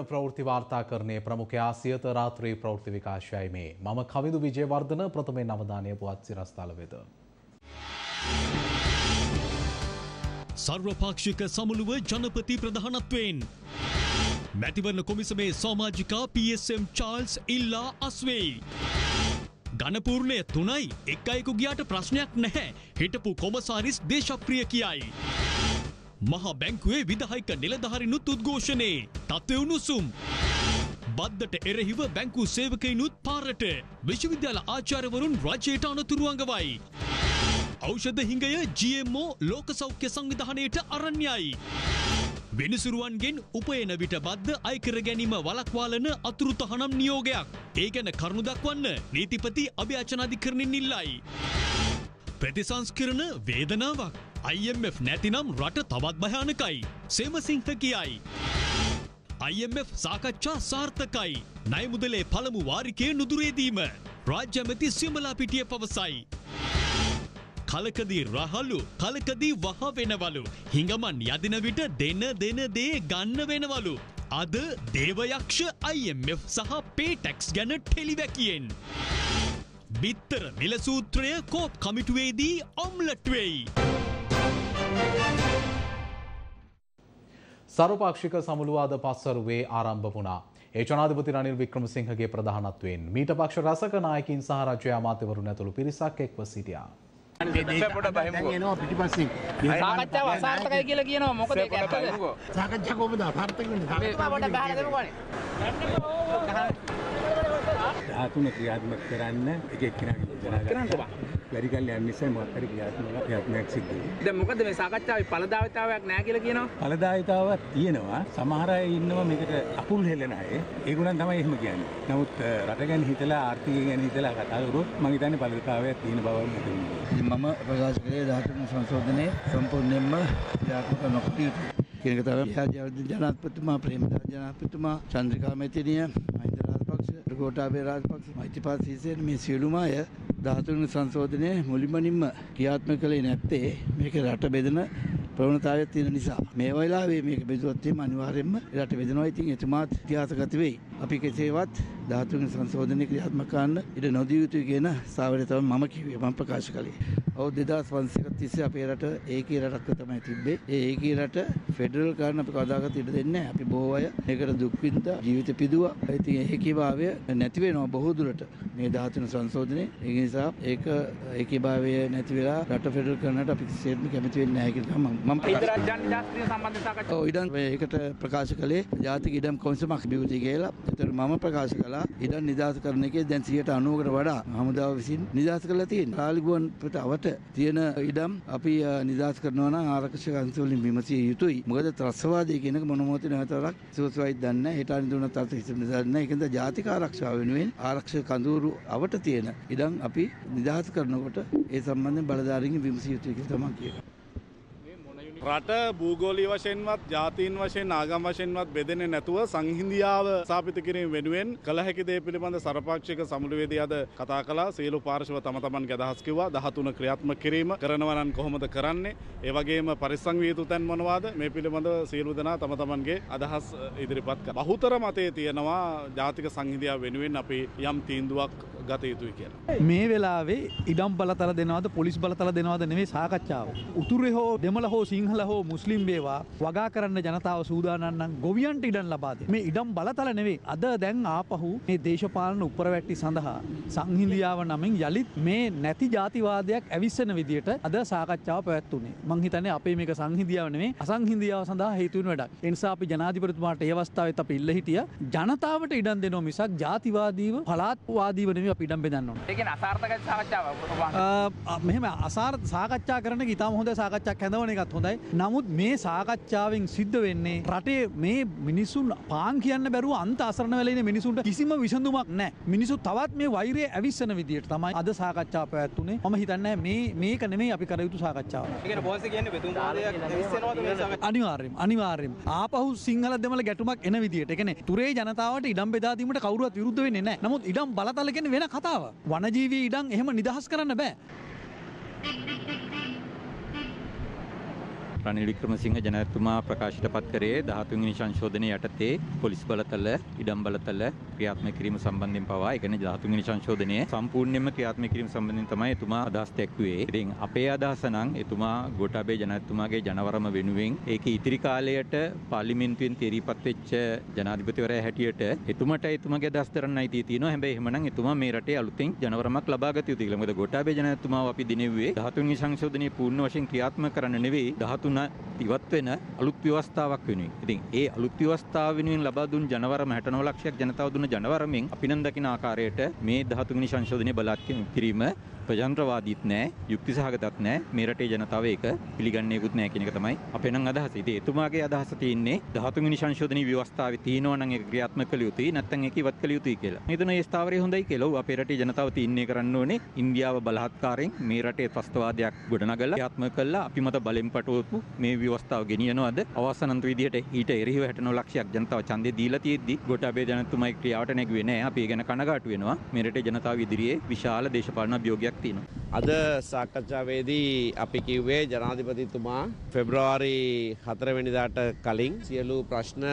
දින ප්‍රවෘත්ති වාර්තාකරණයේ ප්‍රමුඛයා සියත රාත්‍රී ප්‍රවෘත්ති විකාශයයි මේ. මම කවිදු විජේවර්ධන ප්‍රථමයෙන් අවධානය පුවත් සිරස්තල වෙත. සර්වපාක්ෂික සමුළුව ජනපති ප්‍රධානත්වයෙන්. මැතිවරණ කොමිසමේ සාමාජිකා PSM චාල්ස් ඉල්ලා අස්වෙයි. ගණපූර්ණය තුනයි එක් අයකු ගියාට ප්‍රශ්නයක් නැහැ හිටපු කොමසාරිස් දේශප්‍රිය කියයි. මහා බැංකුවේ විදායක නිලධාරිනුත් උද්ඝෝෂණේ තත්ත්වය උණුසුම්. බද්ධට එරෙහිව බැංකු සේවකයිනුත් පාරට විශ්වවිද්‍යාල ආචාර්යවරුන් රජයට අනතුරු අඟවයි. ඖෂධ හිඟය GMO ලෝක සෞඛ්‍ය සංවිධානයට අරන්‍යයි. වෙනසුරුවන්ගෙන් උපයන විට බද්ධ අයකර ගැනීම වලක්වාලන අතුරු තහනම් නියෝගයක්. ඒ ගැන කරුණු දක්වන්න නීතිපති අභ්‍යාචනාධිකරණින් ඉල්ලයි. ප්‍රතිසංස්කරණ වේදනාවක්. IMF නැතිනම් රට තවත් භයානකයි. සේමසිංහ කියයි. IMF සාකච්ඡා සාර්ථකයි. ණය මුදලේ පළමු වාරිකයේ නුදුරේදීම රාජ්‍ය ඇමති සියමලා පිටිය පවසයි. කලකදී රහලු කලකදී වහ වෙනවලු. හිඟමන් යදින විට දෙන දෙන දේ ගන්න වෙනවලු. අද දේවයක්ෂ IMF සහ පේටැක්ස් ගැන ටෙලිවැකියෙන්. බිත්තර මිලසූත්‍රය කෝප් කමිටුවේදී ඔම්ලට්වෙයි. සරුපාක්ෂික සමුළුවාද පස්වරුවේ ආරම්භ වුණා. ඒ ජනාධිපති රනිල් වික්‍රමසිංහගේ ප්‍රධානත්වයෙන් මීට පක්ෂ රසක නායකින් සහ රාජ්‍ය අමාත්‍යවරුන් ඇතුළු පිරිසක් එක්ව සිටියා. සාකච්ඡාව අසාර්ථකයි කියලා කියනවා මොකද ඒක ඇත්තද? සාකච්ඡා කොහොමද අසාර්ථක වෙන්නේ? පොඩ්ඩක් බහලා දෙමුකෝනේ. 13 ක්‍රියාත්මක කරන්න එක එක්කෙනාගේ ජනාධිපති වැඩි කල් යන්නේ නැහැ මොකක් හරි ක්‍රියාත්මක ප්‍රයත්නයක් සිද්ධ වෙනවා. දැන් මොකද මේ සාකච්ඡාවේ ඵලදායිතාවයක් නැහැ කියලා කියනවා? ඵලදායිතාවක් තියෙනවා. සමහර අය ඉන්නවා මේකට අකුල් හෙලන අය. ඒගොල්ලන් තමයි එහෙම කියන්නේ. නමුත් රට ගැන හිතලා ආර්ථිකය ගැන හිතලා කතා කරුවොත් මම හිතන්නේ ඵලදායිතාවයක් තියෙන බව මම ප්‍රකාශ කළේ ධාතුන් සංශෝධනයේ සම්පූර්ණයෙන්ම ක්‍රියාත්මක නොකළ යුතුයි. කියන එක තමයි බිහාර ජනාධිපතිතුමා ප්‍රේමදාස ජනාධිපතිතුමා චන්ද්‍රිකා මෙතිනිය මහින්ද රාජපක්ෂ ගෝඨාභය රාජපක්ෂ මෛත්‍රීපාල සිරිසේන මේ සියලුම අය ධාතුන් සංශෝධනය මුලිමනින්ම ක්‍රියාත්මක කළේ නැත්තේ මේක රට බෙදෙන ප්‍රවණතාවයක් තියෙන නිසා මේ වෙලාවේ මේක බෙදුවත් එහෙම අනිවාර්යයෙන්ම රට බෙදෙනවා. ඉතින් එතුමාත් ඉතිහාසගත වෙයි. අපි කෙසේවත් ධාතුන් සංශෝධනය ක්‍රියාත්මක කරන්න ඉඩ නොදිය යුතුයි කියන සාවරය තමයි මම කිව්වේ. මම ප්‍රකාශ කළේ. අවුරුදු 2500ක තිස්සේ අපේ රට ඒකී රටක් තමයි තිබ්බේ. ඒ ඒකී රට ෆෙඩරල් කරන අපි කවදාකවත් ඉඩ දෙන්නේ නැහැ. අපි බොහෝ අය මේකට දුක් විඳ ජීවිත පිදුවා. ඉතින් ඒකීභාවය නැති වෙනවා බොහෝ දුරට. මේ ධාතුන් සංශෝධනය. ඒ නිසා ඒක ඒකීභාවය නැති වෙලා රට ෆෙඩරල් කරනට අපි කිසිසේත්ම කැමති වෙන්නේ නැහැ කියලා මම මම ජාත්‍රීය සම්බන්ධ සාකච්ඡා ඔව් ඉඩම් ඒකට ප්‍රකාශ කළේ ජාතික ඉඩම් කොමිසමක් බියුති කියලා. ඒතර මම ප්‍රකාශ කළා ඉඩම් නිදහස් කරන එකේ දැන් 90කට වඩා හමුදාව විසින් නිදහස් කරලා තියෙනවා. කාලිගුවන් පිටවට තියෙන ඉඩම් අපි නිදහස් කරනවා නම් ආරක්ෂක අංශ වලින් විමසිය යුතුයි. මොකද ත්‍රස්වාදී කියන එක මොන මොහොතේ නැවතරක් සුවසුවයි දන්නේ නැහැ. හිතාන දුන්න තත් හිතෙන්නේ නැහැ. ඒකෙන්ද ජාතික ආරක්ෂාව වෙනුවෙන් ආරක්ෂක කඳවුරු අවට තියෙන ඉඩම් අපි නිදහස් කරනකොට ඒ සම්බන්ධයෙන් බලධාරීන් විමසිය යුතුයි කියලා තමයි කියන්නේ. රට භූගෝලී වශයෙන්වත් ජාතීන් වශයෙන් ආගම් වශයෙන්වත් බෙදෙන්නේ නැතුව සංහිඳියාව ස්ථාපිත කිරීම වෙනුවෙන් කළ හැකි දේ පිළිබඳ සරපාක්ෂික සමුළුවේදී අද කතා කළා සියලු පාර්ශව තම තමන්ගේ අදහස් කිව්වා 13 ක්‍රියාත්මක කිරීම කරනවා නම් කොහොමද කරන්නේ ඒ වගේම පරිස්සම් විය යුතු තැන් මොනවාද මේ පිළිබඳව සියලු දෙනා තම තමන්ගේ අදහස් ඉදිරිපත් කළා. බහුතර මතයේ තියෙනවා ජාතික සංහිඳියාව වෙනුවෙන් අපි යම් තීන්දුවක් ගත යුතුයි කියලා. මේ වෙලාවේ ඉඩම් බලතල දෙනවද පොලිස් බලතල දෙනවද නෙමෙයි සාකච්ඡාව. උතුරේ හෝ දෙමළ හෝ සිංහ සිංහල හෝ මුස්ලිම් වේවා වගා කරන්න ජනතාව සූදානන්නම් ගොවියන්ට ඉඩන් ලබාද මේ ඉඩම් බලතල නෙවේ අද දැන් ආපහු මේ දේශපාලන උපරවැට්ටි සඳහා සංහිලියාව නමින් යළිත් මේ නැති ජාතිවාදයක් ඇවිස්සන විදියට අද සාකච්ඡාව පැවැත්වුණේ මං හිතන්නේ අපේ මේක සංහිදියාව නෙවේ අසංහිදියාව සඳහා හේතුවෙන් වැඩක් එනිසා අපි ජනාධිපතිතුමාට ඒ අවස්ථාවෙත් අපි ඉල්ල හිටිය ජනතාවට ඉඩම් දෙනවා මිසක් ජාතිවාදීව පලාත්වාදීව නෙමෙයි අපි ඉඩම් බෙදන්න ඕනේ. ඒකනේ අසාර්ථක සාකච්ඡාවක්. මෙහෙම අසාර්ථක සාකච්ඡා කරන එක ඉතාම හොඳ සාකච්ඡාවක් හැදවන එකත් හොඳයි. නමුත් මේ සාකච්ඡාවෙන් සිද්ධ වෙන්නේ රටේ මේ මිනිසුන් පාන් කියන්න බැරුව අන්ත අසරණ වෙලෙන මිනිසුන්ට කිසිම විසඳුමක් නැහැ මිනිසු තවත් මේ වෛරය ඇවිස්සන විදියට තමයි අද සාකච්ඡා පැවැත්වුනේ මම හිතන්නේ මේ මේක නෙමෙයි අපි කර යුතු සාකච්ඡාව අනිවාර්යෙන් අනිවාර්යෙන් ආපහු සිංහල දෙමළ ගැටුමක් එන විදියට එකනේ තුරේ ජනතාවට ඉඩම් බෙදා දීමට කවුරුවත් විරුද්ධ වෙන්නේ නැහැ. නමුත් ඉඩම් බලතල කියන්නේ වෙන කතාවක්. වනජීවී ඉඩම් එහෙම නිදහස් කරන්න බෑ. රනිල් වික්‍රමසිංහ ජනාධිපතිතුමා ප්‍රකාශයට පත් කරේ 13 වෙනි සංශෝධනය යටතේ පොලිස් බලතල ඉඩම් බලතල ක්‍රියාත්මක කිරීම සම්බන්ධයෙන් පවා ඒ කියන්නේ 13 වෙනි සංශෝධනය සම්පූර්ණයෙන්ම ක්‍රියාත්මක කිරීම සම්බන්ධයෙන් තමයි එතුමා අදහස් දැක්ුවේ. ඉතින් අපේ අදහස නම් එතුමා ගෝඨාභය ජනාධිපතිතුමාගේ ජනවරම වෙනුවෙන් ඒකේ ඉතිරි කාලයට පාර්ලිමේන්තුවෙන් තීරීපත් වෙච්ච ජනාධිපතිවරයා හැටියට එතුමට එතුමාගේ අදහස් දරන්නයි තියෙනවා. හැබැයි එහෙමනම් එතුමා මේ රටේ අලුතෙන් ජනවරමක් ලබා ගත යුතුයි කියලා. මොකද ගෝඨාභය ජනාධිපතිතුමාව අපි දිනෙව්වේ 13 වෙනි සංශෝධනය පූර්ණ වශයෙන් ක්‍රියාත්මක කරන්න නෙවෙයි 13 තුන ඉවත් වෙන අලුත් ව්‍යවස්ථාවක් වෙනුවෙන්. ඉතින් ඒ අලුත් ව්‍යවස්ථාව වෙනුවෙන් ලබා දුන් ජනවරම 69 ලක්ෂයක් ජනතාව දුන්න ජනවරමෙන් අපි නම් දකින ආකාරයට මේ 13 වෙනි සංශෝධනය බලවත් කිරීම ප්‍රජන්ත්‍රවාදීත් නෑ යුක්ති සහගතත් නෑ මේ රටේ ජනතාව ඒක පිළිගන්නේකුත් නෑ කියන එක තමයි අපේ නම් අදහස. ඉතින් එතුමාගේ අදහස තියෙන්නේ 13 වෙනි සංශෝධනීය ව්‍යවස්ථාවේ තියෙනවා නම් ඒක ක්‍රියාත්මක කළ යුතුයි නැත්නම් ඒක ඉවත් කළ යුතුයි කියලා. මම හිතනවා මේ ස්ථාවරය හොඳයි කියලා. අපේ රටේ ජනතාව තීන්දුව කරන්න ඕනේ ඉන්දියාව බලහත්කාරයෙන් මේ රටේ ත්‍රස්තවාදයක් ගොඩනගලා ක්‍රියාත්මක කළා අපි මත බලෙන් පටවපු වූ මේ ව්‍යවස්ථාව ගෙනියනවාද අවසනන්ත විදිහට ඊට එරෙහිව 60 ලක්ෂයක් ජනතාව ඡන්දේ දීලා තියෙද්දි ගෝඨාභය ජනතුමයි ක්‍රියාවට නැගුවේ නැහැ. අපි ඒ ගැන කනගාටු වෙනවා. මෙරටේ ජනතාව ඉදිරියේ විශාල දේශපාලන අභියෝගයක් තියෙනවා. අද සාකච්ඡාවේදී අපි කිව්වේ ජනාධිපතිතුමා පෙබ්‍රවාරි 4 වෙනිදාට කලින් සියලු ප්‍රශ්න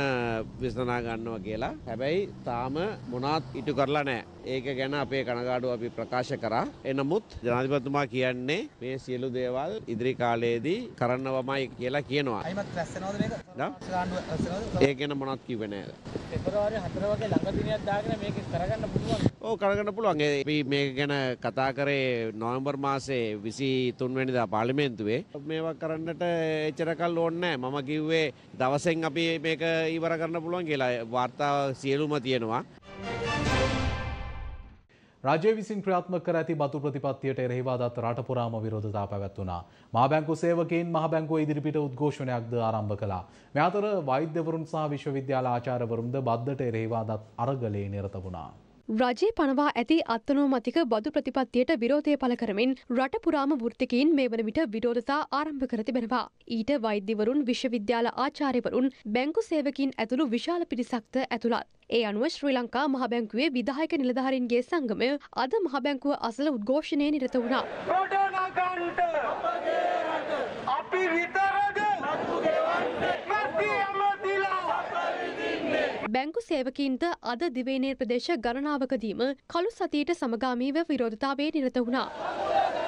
විසඳනා ගන්නවා කියලා. හැබැයි තාම මොනවත් ඉටු කරලා නැහැ. ඒක ගැන අපේ කනගාඩුව අපි ප්‍රකාශ කරා. එනමුත් ජනාධිපතිතුමා කියන්නේ මේ සියලු දේවල් ඉදිරි කාලයේදී කරන්නවමයි කියලා කියනවා. අයිමත් රැස්සනවද මේක? ඒ ගැන මොනවත් කිව්වේ නෑ. පෙබරවාරි 4 වගේ ළඟ දිනයක් දාගෙන මේක කරගන්න පුළුවන්. ඔව් කරගන්න පුළුවන්. අපි මේක ගැන කතා කරේ නොවැම්බර් මාසේ 23 වෙනිදා පාර්ලිමේන්තුවේ. මේවා කරන්නට එච්චර කල් ඕනේ නෑ. මම කිව්වේ දවසෙන් අපි මේක ඉවර කරන්න පුළුවන් කියලා වාර්තා සියලුම තියෙනවා. රජය විසින් ක්‍රියාත්මක කර ඇති බතු ප්‍රතිපත්තියට එරෙහිව අදත් රටපුරාම විරෝධතා පැවැත්වුණා. මහා බැංකු සේවකයන් මහා බැංකුව ඉදිරිපිට උද්ඝෝෂණයක්ද ආරම්භ කළා. මේ අතර වෛද්‍යවරුන් සහ විශ්වවිද්‍යාල ආචාර්යවරුන්ද බද්දට එරෙහිව අදත් අරගලයේ නිරත වුණා. රජයේ පනවා ඇති අත්තනෝමතික බදු ප්‍රතිපත්තියට විරෝධය පළ කරමින් රට පුරාම වෘත්තිකයින් මේ වන විට විරෝධතා ආරම්භ කර තිබෙනවා. ඊට වෛද්‍යවරුන් විශ්වවිද්‍යාල ආචාර්යවරුන් බැංකු සේවකින් ඇතුළු විශාල පිරිසක්ද ඇතුළත්. ඒ අනුව ශ්‍රී ලංකා මහබැංකුවේ විදායක නිලධාරින්ගේ සංගමය අද මහබැංකුව අසල උද්ඝෝෂණය නිරත වුණා. අපි විත බැංකු සේවකීන්ද අද දිවයිනේ ප්‍රදේශ ගණනාවකදීම කළු සතියට සමගාමීව විරෝධතාවේ නිරත වුණා.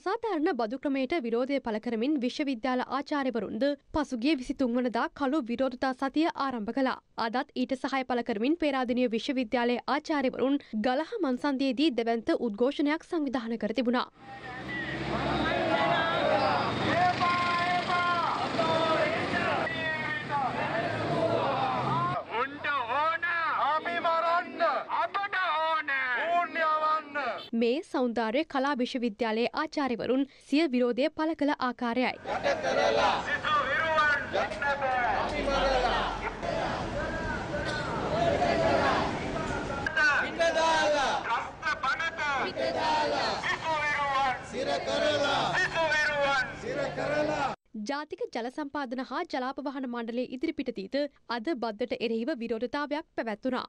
අසාධාරණ බදු ක්‍රමයට විරෝධය පළ කරමින් විශ්වවිද්‍යාල ආචාර්යවරුන්ද පසුගිය 23 වනදා කළු විරෝධතා සතිය ආරම්භ කළා. අදත් ඊට සහාය පළ කරමින් පේරාදෙණිය විශ්වවිද්‍යාලයේ ආචාර්යවරුන් ගලහ මන්සන්දියේදී දෙවන්ත උද්ඝෝෂණයක් සංවිධානය කර තිබුණා. මේ සෞන්දර්ය කලා විශ්වවිද්‍යාලයේ ආචාර්යවරුන් සිය විරෝධය පළ කළ ආකාරයයි. ජාතික ජල සම්පාදන හා ජලාප වහන මණ්ඩලයේ ඉදිරිපිටතීත අද බද්දට එරෙහිව විරෝධතාවයක් පැවැත්වුණා.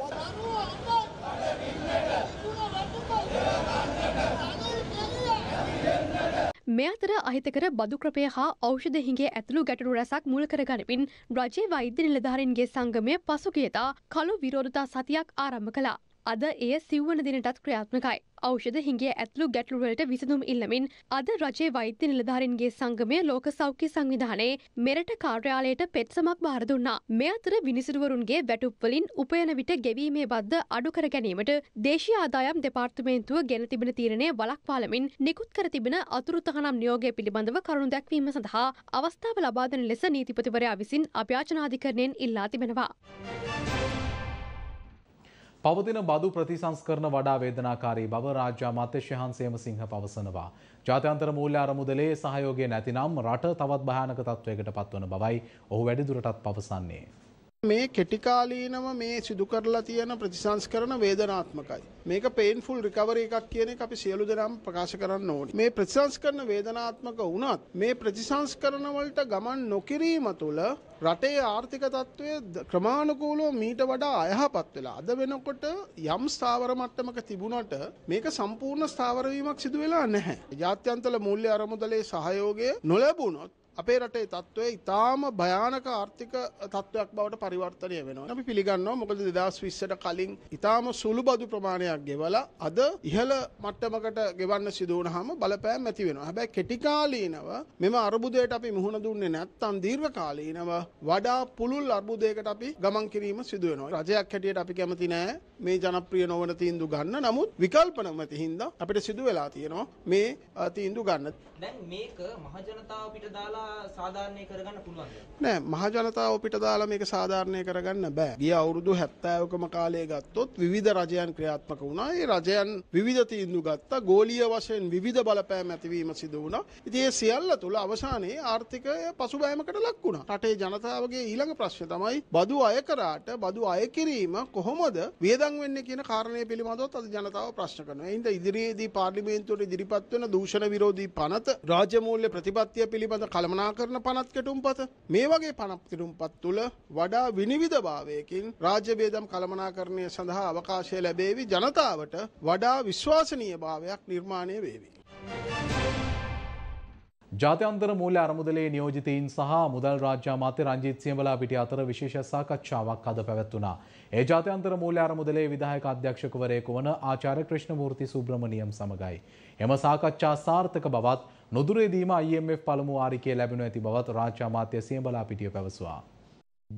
මේ අතර අහිතකර බදුක්‍රපය හා ෞෂධ හිගේ ඇතුළු ගැටලු රැසක් මුල් කරගනිමින් රජයේ වෛද්‍ය නිලධාරින්ගේ සංගමය පසුගියදා කළු විරෝධතා සතියක් ආරම්භ කළා. අද එය සිව්වන දිනටත් ක්‍රියාත්මකයි. ඖෂධ හිඟේ ඇතුළු ගැටලුවලට විසඳුම් ඉල්ලමින් අද රජයේ වෛද්‍ය නිලධාරීන්ගේ සංගමය ලෝක සෞඛ්‍ය සංවිධානයේ මෙරට කාර්යාලයට පෙත්සමක් බාර දුන්නා. මේ අතර විනිසුරුවරුන්ගේ වැටුප්වලින් උපයන විට ගෙවීමේ බද්ද අඩු කර ගැනීමට දේශීය ආදායම් දෙපාර්තමේන්තුව ගෙන තිබෙන තීරණය වළක්වාලමින් නිකුත් කර තිබෙන අතුරු තහනම් නියෝගය පිළිබඳව කරුණු දැක්වීම සඳහා අවස්ථාව ලබා දෙන ලෙස නීතිපතිවරයා විසින් අභ්‍යාචනාධිකරණයෙන් ඉල්ලා තිබෙනවා. පවතින බදු ප්‍රතිසංස්කරන වඩා වේදනාකාරී බව රාජ්‍ය අමාත්‍යංශ සේමසිංහ පවසනවා. ජාත්‍යන්තර මූල්‍ය අරමුදලේ සහයෝගය නැතිනම් රට තවත් භයානක තත්වයකට පත්වන බවයි ඔහු වැඩිදුරටත් පවසන්නේ. මේ කෙටිකාලීනව මේ සිදු කරලා තියෙන ප්‍රතිසංස්කරන වේදනාත්මකයි. මේක පේන්ෆුල් රිකවරි එකක් කියන එක අපි සියලු දෙනාම ප්‍රකාශ කරන්න ඕනේ. මේ ප්‍රතිසංස්කරන වේදනාත්මක වුණත් මේ ප්‍රතිසංස්කරන වලට ගමන් නොකිරීම තුළ රටේ ආර්ථික තත්ත්වය ක්‍රමාණුකූලෝ මීට වඩා අයහපත් වෙලා අද වෙනකොට යම් ස්ථාවර මට්ටමක තිබුණට මේක සම්පූර්ණ ස්ථාවරවීමක් සිදු වෙලා නැහැ. ජාත්‍යන්තර මූල්‍ය අරමුදලේ සහයෝගය නොලැබුණොත් අපේ රටේ තත්ත්වය ඉතාම භයානක ආර්ථික තත්ත්වයක් බවට පරිවර්තනය වෙනවා. අපි පිළිගන්නවා මොකද 2020ට කලින් ඉතාම සුළු බදු ප්‍රමාණයක් ගෙවලා අද ඉහළ මට්ටමකට ගෙවන්න සිදු වුණාම බලපෑම් ඇති වෙනවා. හැබැයි කෙටි කාලීනව මෙම අර්බුදයට අපි මුහුණ දුන්නේ නැත්නම් දීර්ඝ කාලීනව වඩා පුළුල් අර්බුදයකට අපි ගමන් කිරීම සිදු වෙනවා. රජයක් හැටියට අපි කැමති නෑ මේ ජනප්‍රිය නොවන තීන්දුව ගන්න. නමුත් විකල්ප නැමැති හින්දා අපිට සිදු වෙලා තියෙනවා මේ තීන්දුව ගන්න. දැන් මේක මහජනතාව පිට දාලා සාධාරණේ කරගන්න පුළුවන්ද? නෑ මහජනතාව පිට දාලා මේක සාධාරණේ කරගන්න බෑ. ගිය අවුරුදු 70කම කාලය ගත්තොත් විවිධ රජයන් ක්‍රියාත්මක වුණා. ඒ රජයන් විවිධ තීන්දුව ගත්තා. ගෝලීය වශයෙන් විවිධ බලපෑම් ඇතිවීම සිදු වුණා. ඉතින් ඒ සියල්ල තුල අවසානයේ ආර්ථිකය පසුබෑමකට ලක් වුණා. රටේ ජනතාව ජනතාවගේ ඊළඟ ප්‍රශ්න තමයි බදු අය කරාට බදු අය කිරීම කොහොමද වියදම් වෙන්නේ කියන කාරණය පිළිබඳවත් අද ජනතාව ප්‍රශ්න කරනවා. එහෙනම් ඉදිරියේදී පාර්ලිමේන්තුවට ඉදිරිපත් වෙන දූෂණ විරෝධී පනත, රාජ්‍ය මූල්‍ය ප්‍රතිපත්තිය පිළිබඳ කළමනාකරන පනත් කෙටුම්පත මේ වගේ පනත් කෙටුම්පත් තුළ වඩා විනිවිදභාවයකින් රාජ්‍ය වේදම් කළමනාකරණය සඳහා අවකාශය ලැබේවි ජනතාවට වඩා විශ්වාසනීය භාවයක් නිර්මාණය වේවි. ජාත්‍යන්තර මූල්‍ය අරමුදලේ නියෝජිතයින් සහ මුදල් රාජ්‍ය අමාත්‍ය රංජිත් සියඹලාපිටිය අතර විශේෂ සාකච්ඡාවක් අද පැවැත්වුණා. ඒ ජාත්‍යන්තර මූල්‍ය අරමුදලේ විධායක අධ්‍යක්ෂකවරයෙකු වන ආචාර්ය කෘෂ්ණමූර්ති සුබ්‍රමණියම් සමගයි. එම සාකච්ඡා සාර්ථක බවත් නොදුරේදීම IMF පළමු වාරිකය ලැබෙනු ඇති බවත් රාජ්‍ය අමාත්‍ය සියඹලාපිටිය පැවසුවා.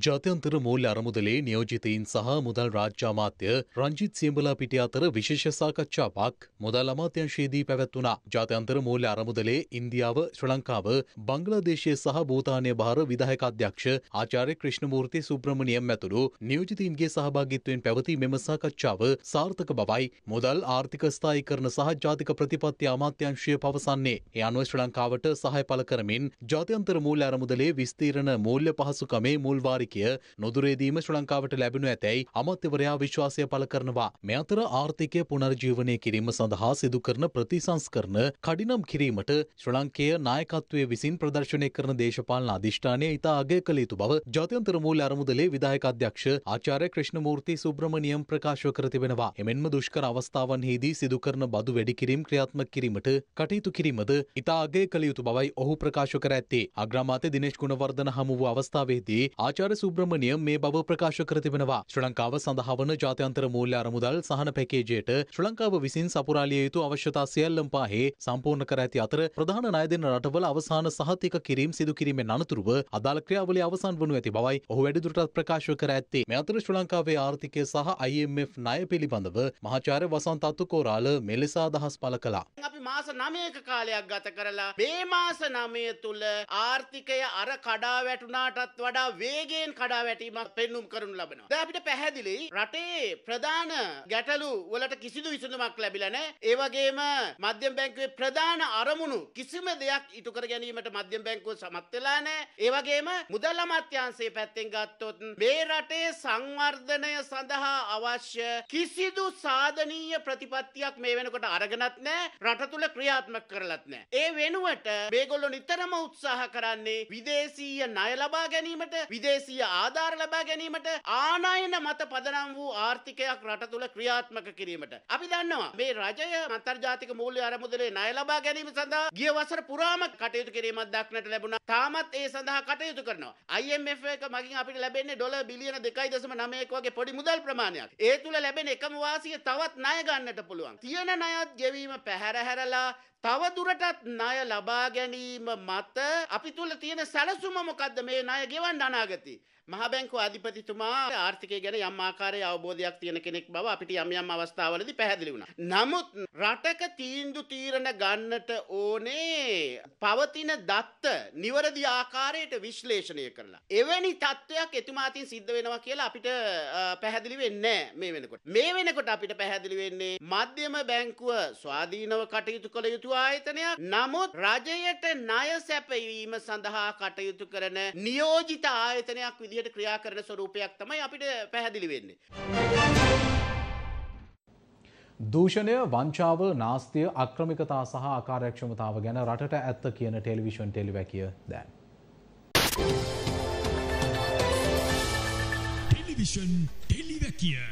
ජාත්‍යන්තර මූල්‍ය අරමුදලේ නියෝජිතයින් සහ මුදල් රාජ්‍යාමාත්‍ය රංජිත් සියඹලාපිටිය අතර විශේෂ සාකච්ඡාවක් මුදල් අමාත්‍යංශයේදී පැවැත්වුණා. ජාත්‍යන්තර මූල්‍ය අරමුදලේ ඉන්දියාව, ශ්‍රී ලංකාව, බංග්ලාදේශය සහ භූතානය භාර විධායක අධ්‍යක්ෂ ආචාර්ය ක්‍රිෂ්ණමූර්ති සුබ්‍රමණියම් ඇතුළු නියෝජිතයින්ගේ සහභාගිත්වයෙන් පැවති මෙම සාකච්ඡාව සාර්ථක බවයි මුදල් ආර්ථික ස්ථායීකරණ සහ ජාතික ප්‍රතිපත්ති අමාත්‍යංශය පවසන්නේ. ඒ අනුව ශ්‍රී ලංකාවට සහය පළ කරමින් ජාත්‍යන්තර මූල්‍ය අරමුදලේ විස්තීර්ණ මූල්‍ය පහසුකමේ මුල්වාරි තාරිකය නොදුරේදීම ශ්‍ර ලංකාවට ලැබෙනු ඇතැයි අමත්‍යවරයා විශ්වාසය පළ කරනවා. මෙ අතර ආර්ථිකය පුනර්ජීවනය කිරීම සඳහා සිදු කරන ප්‍රතිසංස්කරන කඩිනම් කිරීමට ශ්‍ර ලංකේය නායකත්වය විසින් ප්‍රදර්ශනය කරන දේශපාලන අධිෂ්ඨානය ඉතා අගය කළ යුතු බව ජාත්‍යන්තර මූල්‍ය අරමුදලේ විධායක අධ්‍යක්ෂ ආචාර්ය කෘෂ්ණමූර්ති සුබ්‍රමණියම් ප්‍රකාශ කර තිබෙනවා. එමෙන්ම දුෂ්කර අවස්ථාවන්හිදී සිදු කරන බදු වැඩිකිරීම් ක්‍රියාත්මක කිරීමට කටයුතු කිරීමද ඉතා අගය කළ යුතු බවයි ඔහු ප්‍රකාශ කර ඇත්තේ. අග්‍රාමාත්‍ය දිනේෂ් ගුණවර්ධන හමු වූ අවස්ථාවේදී ආචාර්ය සුබ්‍රමණිය මේ බව ප්‍රකාශ කර තිබෙනවා. ශ්‍රී ලංකාව සඳහා වන ජාත්‍යන්තර මූල්‍ය අරමුදල් සහන පැකේජයට ශ්‍රී ලංකාව විසින් සපුරාලිය යුතු අවශ්‍යතා සියල්ලම පාහේ සම්පූර්ණ කර ඇති අතර ප්‍රධාන ණය දෙන රටවල අවසාන සහතික කිරීම සිදු කිරීමෙන් අනතුරුව අදාළ ක්‍රියාවලිය අවසන් වනු ඇති බවයි ඔහු වැඩිදුරටත් ප්‍රකාශ කර ඇත්තේ. මේ අතර ශ්‍රී ලංකාවේ ආර්ථිකය සහ IMF ණය පිළිබඳව මහාචාර්ය වසන්ත අතුකෝරාල මෙලෙස අදහස් පළ කළා. අපි මාස 9ක කාලයක් ගත කරලා මේ මාස 9 තුල ආර්ථිකය අර කඩා වැටුණාටත් වඩා වේග මාර්ගයෙන් කඩා වැටීමක් පෙන්눔 කරනු ලබනවා. දැන් අපිට පැහැදිලි රටේ ප්‍රධාන ගැටලු වලට කිසිදු විසඳුමක් ලැබිලා නැහැ. ඒ වගේම මධ්‍යම බැංකුවේ ප්‍රධාන අරමුණු කිසිම දෙයක් ඉටු කර ගැනීමට මධ්‍යම බැංකුව සමත් වෙලා නැහැ. ඒ වගේම මුදල් අමාත්‍යාංශයේ පැත්තෙන් ගත්තොත් මේ රටේ සංවර්ධනය සඳහා අවශ්‍ය කිසිදු සාධනීය ප්‍රතිපත්තියක් මේ වෙනකොට අරගෙනත් නැහැ. රට තුල ක්‍රියාත්මක කරලත් නැහැ. ඒ වෙනුවට මේගොල්ලෝ නිතරම උත්සාහ කරන්නේ විදේශීය ණය ලබා ගැනීමට විදේශ දේශීය ආධාර ලබා ගැනීමට ආනයන මත පදනම් වූ ආර්ථිකයක් රට තුළ ක්‍රියාත්මක කිරීමට. අපි දන්නවා මේ රජය අන්තර්ජාතික මූල්‍ය අරමුදලේ ණය ලබා ගැනීම සඳහා ගිය වසර පුරාම කටයුතු කිරීමක් දක්නට ලැබුණා. තාමත් ඒ සඳහා කටයුතු කරනවා. IMF එක මගින් අපිට ලැබෙන්නේ ඩොලර් බිලියන 2.91 වගේ පොඩි මුදල් ප්‍රමාණයක්. ඒ තුල ලැබෙන එකම වාසිය තවත් ණය ගන්නට පුළුවන්. තියෙන ණයත් ගෙවීම පැහැර හැරලා තවදුරටත් ණය ලබා ගැනීම මත අපි තුල තියෙන සැලසුම මොකද්ද මේ ණය ගෙවන්න අනාගතේ මහබැංකු අධිපතිතුමා ආර්ථිකය ගැන යම් ආකාරයේ අවබෝධයක් තියෙන කෙනෙක් බව අපිට යම් යම් අවස්ථාවලදී පැහැදිලි වුණා. නමුත් රටක තීන්දු තීරණ ගන්නට ඕනේ පවතින දත්ත නිවැරදි ආකාරයට විශ්ලේෂණය කරලා. එවැනි තත්ත්වයක් එතුමා අතින් සිද්ධ වෙනවා කියලා අපිට පැහැදිලි වෙන්නේ මේ වෙනකොට. මේ වෙනකොට අපිට පැහැදිලි වෙන්නේ මධ්‍යම බැංකුව ස්වාධීනව කටයුතු කළ යුතු ආයතනයක්. නමුත් රජයට ණය සැපයීම සඳහා කටයුතු කරන නියෝජිත ආයතනයක් විදිහට විදිහට ක්‍රියා කරන ස්වරූපයක් තමයි අපිට පැහැදිලි වෙන්නේ. දූෂණය වංචාව නාස්තිය අක්‍රමිකතා සහ ආකාරයක්ෂමතාව ගැන රටට ඇත්ත කියන ටෙලිවිෂන් ටෙලිවැකිය දැන්. ටෙලිවිෂන් ටෙලිවැකිය.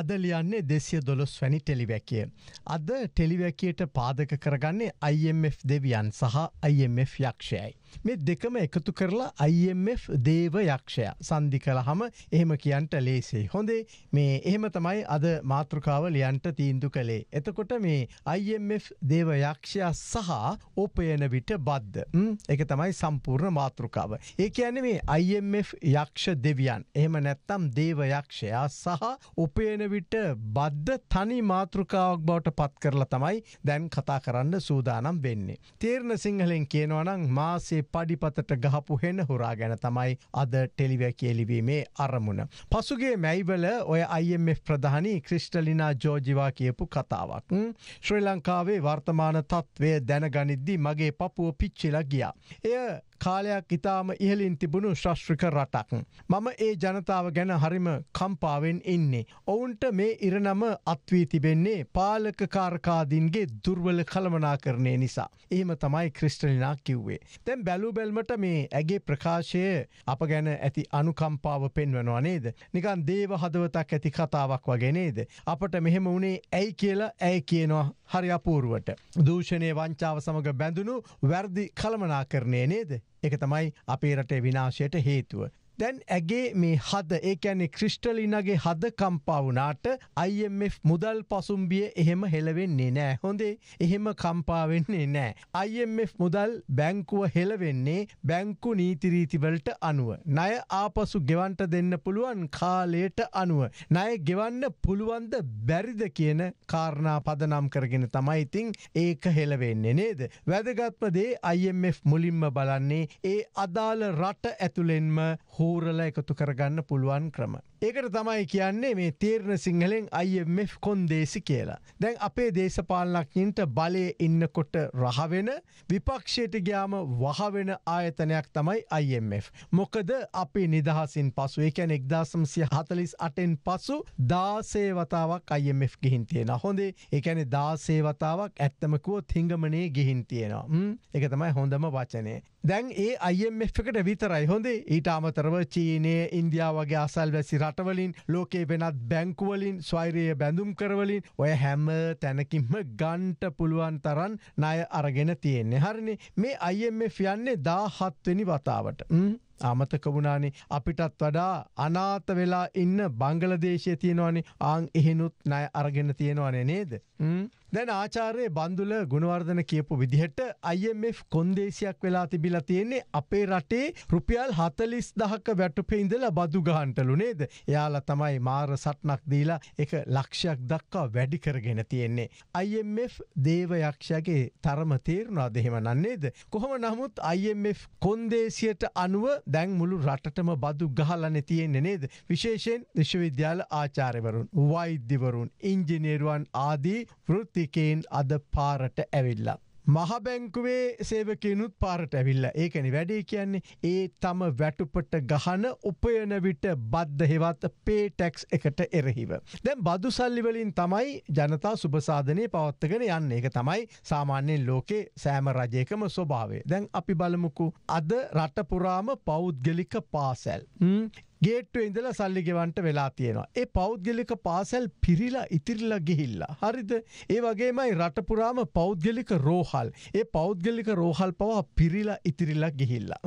අද ලියන්නේ දෙසිය දොළොස් වැනි ටෙලිවැකිය. අද ටෙලිවැකියට පාදක කරගන්නේ IMF දෙවියන් සහ IMF යක්ෂයයි. මේ දෙකම එකතු කරලා IMF දේව යක්ෂය සන්ධි කළහම එහෙම කියන්ට ලේසේ. හොඳේ මේ එහෙම තමයි අද මාතෘකාව ලියන්ට තීන්දු කළේ. එතකොට මේ IMF දේව යක්ෂයා සහ ඕපයන විට බද්ධ එක තමයි සම්පූර්ණ මාතෘකාව. ඒ ඇන මේ IMF යක්ෂ දෙවියන් එහෙම නැත්තම් දේව යක්ෂයා සහ උපයන විට බද්ධ තනි මාතෘකාවක් බවට පත් කරලා තමයි දැන් කතා කරන්න සූදානම් වෙන්නේ. තේරණ සිංහලෙන් කියනවනම් මාසේ වහන්සේ පඩිපතට ගහපු හෙන හුරා ගැන තමයි අද ටෙලිවැකියලිවීමේ අරමුණ. පසුගේ මැයිවල ඔය IMF ප්‍රධානී ක්‍රිෂ්ටලිනා ජෝජිවා කියපු කතාවක්. ශ්‍රී ලංකාවේ වර්තමාන තත්ත්වය දැනගනිද්දි මගේ පපුුව පිච්චිල ගියා. එය කාලයක් ඉතාම ඉහලින් තිබුණු ශස්ත්‍රික රටක්. මම ඒ ජනතාව ගැන හරිම කම්පාවෙන් ඉන්නේ. ඔවුන්ට මේ ඉරණම අත්වී තිබෙන්නේ පාලක කාර්කාදීන්ගේ දුර්වල කළමනා කරණය නිසා. එහෙම තමයි ක්‍රිස්ටලිනා කිව්වේ. තැන් බැලූ බැල්මට මේ ඇගේ ප්‍රකාශය අප ගැන ඇති අනුකම්පාව පෙන්වනවා නේද. නිකන් දේව හදවතක් ඇති කතාවක් වගෙනේද. අපට මෙහෙම වුණේ ඇයි කියලා ඇයි කියනවා හරි අපූරුවට. දූෂණය වංචාව සමඟ බැඳුණු වැරදි කළමනා කරණය නේද. එක තමයි අපේ රටේ විනාශයට හේතුව. දැන් ඇගේ මේ හද ඒ ඇනෙ ක්‍රිෂ්ටලිනගේ හද කම්පාවනාට IMF මුදල් පසුම්බිය එහෙම හෙලවෙන්නේ නෑ හොඳේ එහෙම කම්පාවෙන්නේ නෑ. IMF මුදල් බැංකුව හෙලවෙන්නේ බැංකු නීතිරීතිවලට අනුව. නය ආපසු ගෙවන්ට දෙන්න පුළුවන් කාලයට අනුව. නය ගෙවන්න පුළුවන්ද බැරිද කියන කාරණා පදනම් කරගෙන තමයිඉතිං ඒක හෙලවෙන්නේ නේද. වැදගත්මදේ IMF මුලින්ම බලන්නේ ඒ අදාළ රට ඇතුළෙන්ම හෝ පූරල එකතු කරගන්න පුළුවන් ක්‍රම. ඒකට තමයි කියන්නේ මේ තීරණ සිංහලෙන් අයිම කොන්දේසි කියලා. දැන් අපේ දේශපාලනක්ඥින්ට බලය ඉන්නකොට රහවෙන විපක්ෂයට ගයාම වහවෙන ආයතනයක් තමයි IMF. මොකද අපි නිදහසින් පසු එකැන එක්දාසම්සිය හතලිස් අටෙන් පසු දාසේ වතාවක් IMF ගිහින් තියෙන හොඳේ එකැන දාසේ වතාවක් ඇත්තමකුව තිංගමනේ ගිහින් තියෙනවා එක තමයි හොඳම වචනය. දැන් ඒ අයිF එකට විතරයි හොඳේ ඊට අමතරව චීනය ඉන්දයා වගේ අසල් වැසි රටවලින් ලෝකේ වෙනත් බැංකුවලින් ස්වෛරයේ බැඳුම් කරවලින් ඔය හැම තැනකින්ම ගන්ට පුළුවන් තරන් නය අරගෙන තියෙන්නේ හරිනේ මේ අයිF යන්නේ දාහත්වෙනි වතාවට. අමතක වුණානේ අපිටත් වඩා අනාත වෙලා ඉන්න බංගලදේශය තියෙනවානේ ආං එහෙනුත් නය අරගෙන තියෙනවානේ නේද. දැන් ආචාර්ය බන්දුල ගුණවර්ධන කියපු විදිහට IMF කොන්දේසියක් වෙලා තිබිලා තියෙන්නේ අපේ රටේ රුපියල් 40000ක වැටුපේ ඉඳලා බදු ගහන්නලු නේද? එයාලා තමයි මාර සටනක් දීලා ඒක ලක්ෂයක් දක්වා වැඩි කරගෙන තියෙන්නේ. IMF දේව යක්ෂයාගේ තරම තේරුණාද එහෙම නන්නේද? කොහොම නමුත් IMF කොන්දේසියට අනුව දැන් මුළු රටටම බදු ගහලානේ තියෙන්නේ නේද? විශේෂයෙන් විශ්වවිද්‍යාල ආචාර්යවරුන්, වෛද්‍යවරුන්, ඉංජිනේරුවන් ආදී වෘත්ති ආර්ථිකයෙන් අද පාරට ඇවිල්ලා. මහබැංකුවේ සේවකනුත් පාරට ඇවිල්ල ඒකනි වැඩේ කියන්නේ ඒ තම වැටුපට ගහන උපයන විට බද්ධ හෙවත් පේටැක්ස් එකට එරහිව. දැම් බදු සල්ලිවලින් තමයි ජනතා සුභසාධනය පවත්තගෙන යන්න එක තමයි සාමාන්‍යයෙන් ලෝකේ සෑම රජයකම ස්වභාවේ. දැන් අපි බලමුකු අද රටපුරාම පෞද්ගලික පාසැල්. ගේට්ටුව ඉඳලා සල්ලි ගෙවන්ට වෙලා තියෙනවා. ඒ පෞද්ගලික පාසැල් පිරිලා ඉතිරිලා ගිහිල්ලා. හරිද? ඒ වගේමයි රට පුරාම පෞද්ගලික රෝහල්. ඒ පෞද්ගලික රෝහල් පවා පිරිලා ඉතිරිලා ගිහිල්ලා.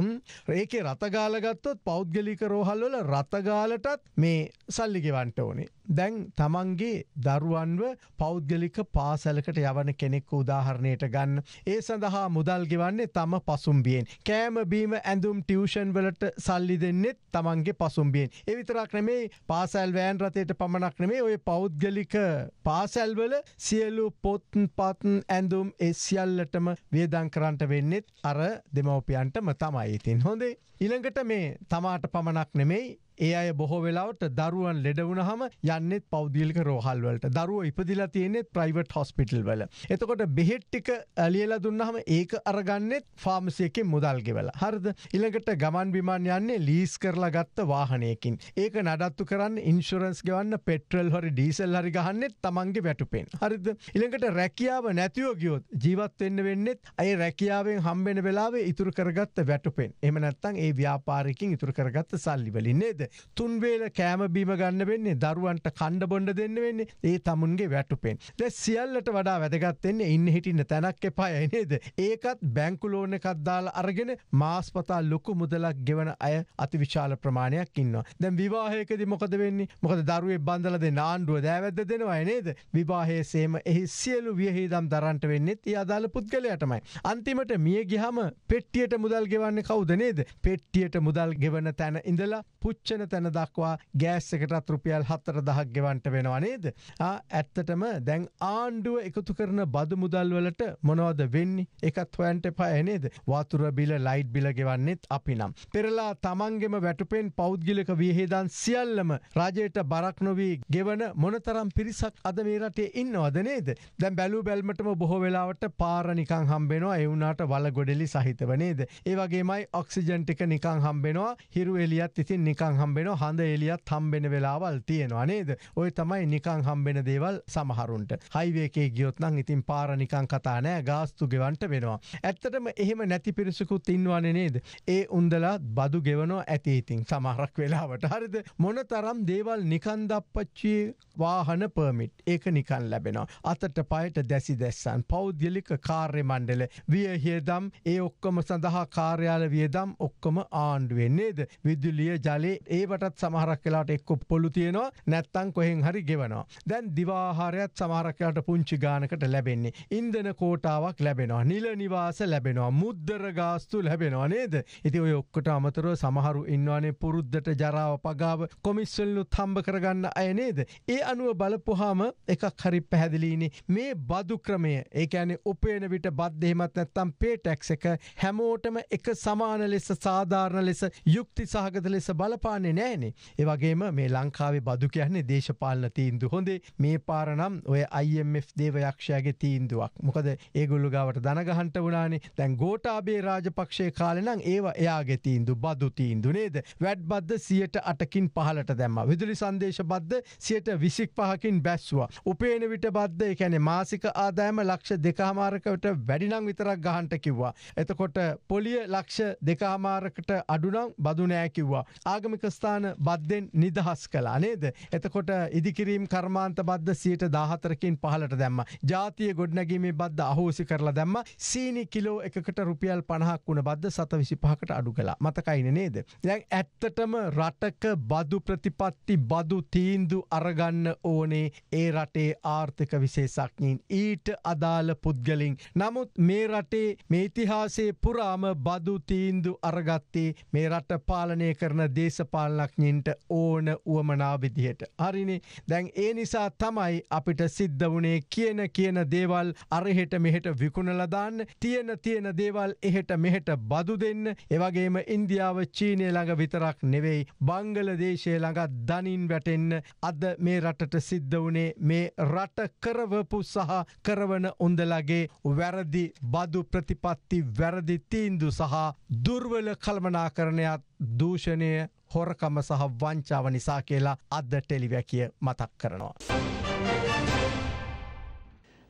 ඒකේ රත ගාලා ගත්තොත් පෞද්ගලික රෝහල් වල රත ගාලටත් මේ සල්ලි ගෙවන්ට ඕනේ. දැන් තමන්ගේ දරුවන්ව පෞද්ගලික පාසලකට යවන කෙනෙක් උදාහරණයට ගන්න. ඒ සඳහා මුදල් ගෙවන්නේ තම පසුම්බියෙන්. කෑම බීම ඇඳුම් ටියෂන් වලට සල්ලි දෙන්නෙත් තමන්ගේ පසුම්බියෙන්. එවිතරක් නෙමේ පාසැල් වෑන් රතයට පමණක් නෙමේ ඔය පෞද්ගලික පාසැල්වල සියලු පොත්න් පත්න් ඇඳුම් එස්සිල්ලටම වේදං කරන්ට වෙන්නෙත් අර දෙමවපියන්ටම තමයි ඉතින් හොඳේ. ඉළඟට මේ තමාට පමණක් නෙමෙයි ඒ අය බොහෝ වෙලාවට දරුවන් ලෙඩවුණ හම යන්නෙත් පෞද්ගිලික රෝහල්වලට දරුව ඉපදිලා තියෙනෙත් ප්‍රයිවට් හොස්පිටල් වල එතකොට බෙහෙට්ටික ඇලියල දුන්නහම ඒක අරගන්නෙත් ෆාමසියකින් මුදල්ගෙවල හරද ඉළඟට ගමන් බිමාන් යන්නේ ලීස් කරලා ගත්ත වාහනයකින් ඒක නඩත්තු කරන්න ඉන්ශරන්ස් ගවන්න පෙට්‍රල් හොරි ඩීසල් හරි ගහන්නෙත් තමන්ගේ වැටුපෙන් හරිද ඉළඟට රැකියාව නැතිවෝ ගියොත් ජීවත් වෙන්න වෙන්නෙත් ඇයි රැකියාවෙන් හම්බෙන වෙලාවේ ඉතුරු කරගත්ත වැටුපෙන් එම නැත්තං ඒ ව්‍යාපාරිකින් ඉතුරු කරගත්ත සල්ලි වලින්නේද නේද තුන්වේල කෑම බීම ගන්න වෙන්නේ දරුවන්ට කණ්ඩ බොන්ඩ දෙන්න වෙන්නේ ඒ තමුන්ගේ වැටුපෙන් ද සියල්ලට වඩා වැදගත්වෙන්නේ ඉන්න හිටින්න තැනක් එපා එනේද ඒකත් බැංකුලෝන එකක්දාල අරගෙන මාස්පතා ලොකු මුදලක් ගෙවන අය අතිවිශාල ප්‍රමාණයක් ඉන්නවා දැන් විවාහයකද මොකද වෙන්නේ මොකද දරුවේ බන්දල දෙ නාණ්ඩුව දෑවැද දෙනවා නේද විවාහයසේම එහි සියලු වියහිදම් දරන්ට වෙන්නෙත් ඒ අදාළ පුද්ගලයටමයි අන්තිමට මිය ගිහම පෙට්ටියට මුදල් ගෙවන්න කවුද නේද පෙට්ටියට මුදල් ගෙවන තැන ඉඳලා පුච්ච වෙන තැන දක්වා ගෑස් එකටත් රුපියල් හත්තර දහක් ගෙවන්ට වෙනවා නේද. ඇත්තටම දැන් ආණ්ඩුව එකතු කරන බදු මුදල් වලට මොනවද වෙන්නේ එකත් හොයන්ට පයනේද වාතුර බිල ලයිට් බිල ගෙවන්නෙත් අපි නම්. පෙරලා තමන්ගෙම වැටුපෙන් පෞද්ගිලික වියහේදන් සියල්ලම රජයට බරක් නොවී ගෙවන මොනතරම් පිරිසක් අද මේ රටේ ඉන්නවද නේද. දැන් බැලූ බැල්මටම බොහෝ වෙලාවට පාරනිකං හම්බෙනවා එවුනාට වල ගොඩෙලි සහිතවනේද. ඒවගේමයි ඔක්සිජන්ටික නිකං හම්බෙනවා හිරු එලියත් ඉතින් නිකං හම්බෙන හඳ එලියත් හම්බෙන වෙලාවල් තියෙනවා නේද ඔය තමයි නිකං හම්බෙන දේවල් සමහරුන්ට හයිවේකේ ගියොත්නං ඉතින් පාරනිකං කතා නෑ ගාස්තු ගෙවන්ට වෙනවා ඇත්තටම එහෙම නැති පිරිසකුත් ඉන්වන නේද ඒ උන්දලා බදු ගෙවනෝ ඇති ඉතින් සමහරක් වෙලාවට හරිද මොන තරම් දේවල් නිකන් දප්පච්චිය වාහන පර්මිට් ඒක නිකන් ලැබෙනවා අතට පයට දැසි දැස්සන් පෞද්ගලික කාර්ය මණ්ඩල වියහියදම් ඒ ඔක්කොම සඳහා කාර්යාල වියදම් ඔක්කොම ආණ්ඩුවෙන් නේද විදුලිය ජලේ ඒවටත් සමහරක් කලාට එක්කො පොළු තියෙනවා නැත්තං කොහෙෙන් හරි ගෙවනවා. දැන් දිවාහාරයත් සමහරක්කලාට පුංචි ගානකට ලැබෙන්නේ. ඉන්දන කෝටාවක් ලැබෙනවා. නිල නිවාස ලැබෙනවා. මුද්දර ගාස්තු ලැබෙනවා නේද. ඉති ඔය ඔක්කට අමතරව සමහරු ඉන්නවානේ පුරුද්ධට ජරාව පගාව කොමිස්සල්ලු තම්බ කරගන්න අය නේද. ඒ අනුව බලපුහාම එකක් හරි පැහැදිලීනි මේ බදු ක්‍රමය ඒකඇනෙ උපේන විට බද්ධහෙමත් නැත්තම් පේටැක් එක හැමෝටම එක සමාන ලෙස සාධාරණ ලෙස යුක්ති සහගත ලෙස බලපාන කරන්නේ නෑනේ. ඒවගේම මේ ලංකාවේ බදු කියන්නේ දේශපාලන තීන්දු හොඳේ මේ පාරනම් ඔය IMF දේවයක්ෂයාගේ තීන්දුවක්. මොකද ඒගොල්ලු ගාවට දනගහන්ට වුණානේ දැන් ගෝටාබේ රාජපක්ෂය කාලෙනම් ඒවා එයාගේ තීන්දු බදු තීන්දු නේද. වැඩ් බද්ද සියට අටකින් පහලට දැම්ම. විදුලි සංදේශ බද්ද සියට විසික් පහකින් බැස්වා. උපේන විට බද්ද එකැනෙ මාසික ආදායම ලක්ෂ දෙකාමාරකට වැඩිනං විතරක් ගහන්ට කිව්වා. එතකොට පොලිය ලක්ෂ දෙකාමාරකට අඩුනම් බදුනෑ කිව්වා. ආගමික මධ්‍යස්ථාන බද්ධෙන් නිදහස් කලා නේද. එතකොට ඉදිකිරීම් කර්මාන්ත බද්ධ සීට දාහතරකින් පහලට දැම්ම. ජාතිය ගොඩනැගීමේ බද්ධ අහෝසි කරලා දැම්ම සීනි කිලෝ එකට රුපියල් පණහක් වුණ බද්ධ සත විසි පහකට අඩු කලා මතකයින නේද. දැන් ඇත්තටම රටක බදු ප්‍රතිපත්ති බදු තීන්දු අරගන්න ඕනේ ඒ රටේ ආර්ථික විශේසක්ඥින් ඊට අදාළ පුද්ගලින්. නමුත් මේ රටේ මේතිහාසේ පුරාම බදු තීන්දු අරගත්තේ මේ රට පාලනය කරන දේශපාල පාලනඥින්ට ඕන වුවමනා විදිහට. හරිනි දැන් ඒ නිසා තමයි අපිට සිද්ධ වුණේ කියන කියන දේවල් අරහෙට මෙහෙට විකුණලදාන්න තියෙන තියෙන දේවල් එහෙට මෙහෙට බදු දෙන්න ඒවගේම ඉන්දියාව චීනය ළඟ විතරක් නෙවෙයි බංගල දේශය ළඟත් දනින් වැටෙන්න අද මේ රටට සිද්ධ වුණේ මේ රට කරවපු සහ කරවන උන්දලගේ වැරදි බදු ප්‍රතිපත්ති වැරදි තීන්දු සහ දුර්වල කල්මනා කරණයත් දූෂණය හොරකම සහ වංචාව නිසා කියලා අද ටෙලිවැකිය මතක් කරනවා.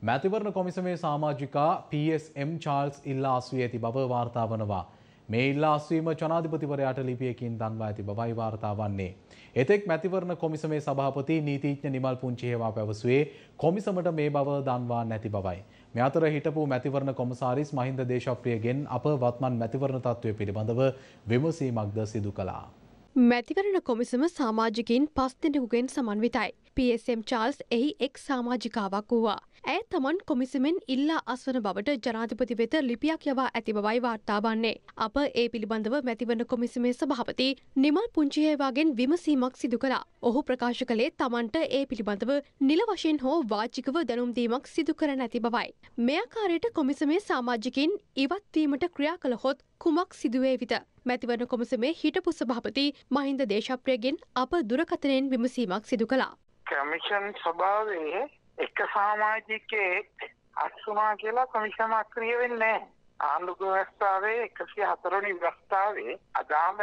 මැතිවරණ කොමිසමේ සාමාජිකා PSM චාල්ස් ඉල්ලාසුව ඇති බව වාර්තා වනවා. මේ ඉල්ලාස්වීම ජනාධිපතිවරයාට ලිපියකින් දන්වා ඇති බවයි වාර්තා වන්නේ. එතෙක් මැතිවරණ කොමිසමේ සභාපති නීතිීඥ නිමල් පුංචිහවා පැවසුවේ කොමිසමට මේ බව දන්වා නැති බවයි. මෙතර හිටපු මැතිවරණ කොමසාරිස් මහින්ද දේශප්‍රියගෙන් අප වත්මන් මැතිවරණ තත්ත්වය පිළිබඳව විමසීමක්ද සිදු කලා. මැතිවරණ කොමිසම සාමාජිකයින් පස් දෙනෙකුගෙන් සමන්විතයි. PSM චාල්ස් එහි එක් සාමාජිකාවක් වූවා. ඇය තමන් කොමිසමෙන් ඉල්ලා අස්වන බවට ජනාධිපති වෙත ලිපියක් යවා ඇති බවයි වාර්තා වන්නේ. අප ඒ පිළිබඳව මැතිවන කොමිසමේ සභාපති නිමල් පුංචිහේවාගෙන් විමසීමක් සිදු කළා. ඔහු ප්‍රකාශ කළේ තමන්ට ඒ පිළිබඳව නිල වශයෙන් හෝ වාචිකව දැනුම්දීමක් සිදු කර නැති බවයි. මෙයාකාරයට කොමිසමේ සාමාජිකින් ඉවත්වීමට ක්‍රියා කළ හොත් කුමක් සිදුවේ විත. මැතිවන කොමිසමේ හිටපු සභාපති මහින්ද දේශප්‍රයගෙන් අප දුරකතනයෙන් විමසීමක් සිදු කළා. කමිෂන් ස්වභාවයේ එක සාමාජිකයෙක් අස්සුනා කියලා කමිෂන් අක්‍රිය වෙන්නේ ආණ්ඩුක ව්‍යවස්ථාවේ එකසිය හතරවනි ව්‍යවස්ථාවේ අදාළ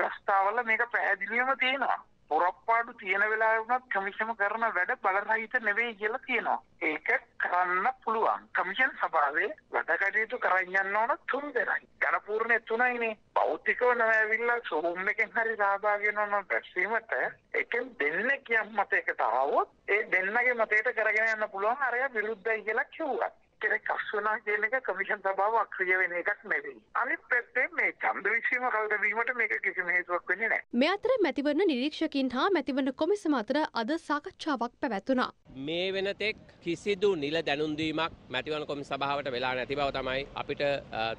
ව්‍යවස්ථාවල මේක පැහැදිලිවම තියෙනවා පොරොප්පාඩු තියෙන වෙලාවෙ වුණත් කමිෂම කරන වැඩ බලරහිත නෙවෙයි කියලා කියනවා. ඒක කරන්න පුළුවන්. කමිෂන් සභාවේ වැඩ කටයුතු කරන් යන්න ඕන තුන් දෙනයි. ඝනපූර්ණේ තුනයිනේ. භෞතිකව නම් ඇවිල්ලා සෝම් එකෙන් හරි සහභාගී වෙනවා බැස්සීමට එකෙන් දෙන්නේ කියම් මතයකට ආවොත් ඒ දෙන්නගේ මතයට කරගෙන යන්න පුළුවන් අරය විරුද්ධයි කියලා කිව්වා. කෙනෙක් අස්වනා කියන එක කමිෂන් සභාව අක්‍රිය වෙන එකක් නෙවෙයි. අනිත් පැත්තෙන් මේ ඡන්ද විසීම කවුද වීමට මේක කිසිම හේතුවක් වෙන්නේ නැහැ. මේ අතර මැතිවරණ නිරීක්ෂකයින් හා මැතිවරණ කොමිසම අතර අද සාකච්ඡාවක් පැවැතුණා. මේ වෙනතෙක් කිසිදු නිල දැනුම් දීමක් මැතිවරණ කොමිස සභාවට වෙලා නැති බව තමයි අපිට